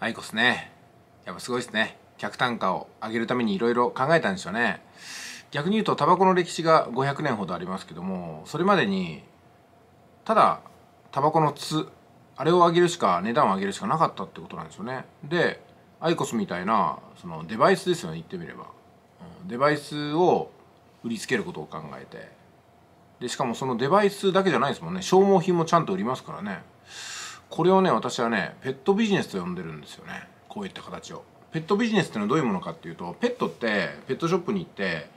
アイコスねやっぱすごいですね客単価を上げるためにいろいろ考えたんですよね逆に言うとタバコの歴史が500年ほどありますけどもそれまでにただタバコの筒あれを上げるしか値段を上げるしかなかったってことなんですよねでアイコスみたいなそのデバイスですよね言ってみれば、うん、デバイスを売りつけることを考えてでしかもそのデバイスだけじゃないですもんね消耗品もちゃんと売りますからねこれをね私はねペットビジネスと呼んでるんですよねこういった形をペットビジネスってのはどういうものかっていうとペットってペットショップに行って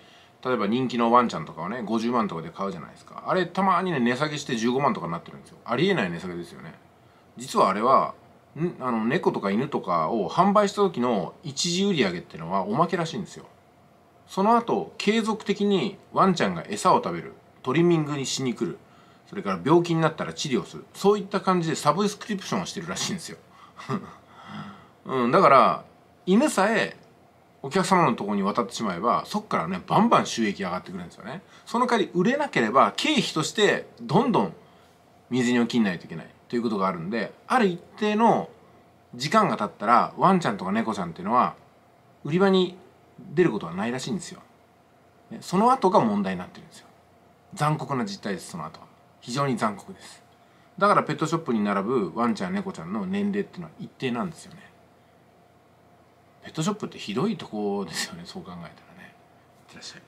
例えば人気のワンちゃんとかをね50万とかで買うじゃないですかあれたまにね値下げして15万とかになってるんですよありえない値下げですよね実はあれはあの猫とか犬とかを販売した時の一時売り上げっていうのはおまけらしいんですよその後継続的にワンちゃんが餌を食べるトリミングにしに来るそれから病気になったら治療するそういった感じでサブスクリプションをしてるらしいんですよ、うん、だから犬さえお客様のところに渡ってしまえばそこからねバンバン収益上がってくるんですよねその代わり売れなければ経費としてどんどん水に起きないといけないということがあるんである一定の時間が経ったらワンちゃんとか猫ちゃんっていうのは売り場に出ることはないらしいんですよその後が問題になってるんですよ残酷な実態ですその後は非常に残酷ですだからペットショップに並ぶワンちゃん猫ちゃんの年齢っていうのは一定なんですよねペットショップってひどいとこですよねそう考えたらねいってらっしゃい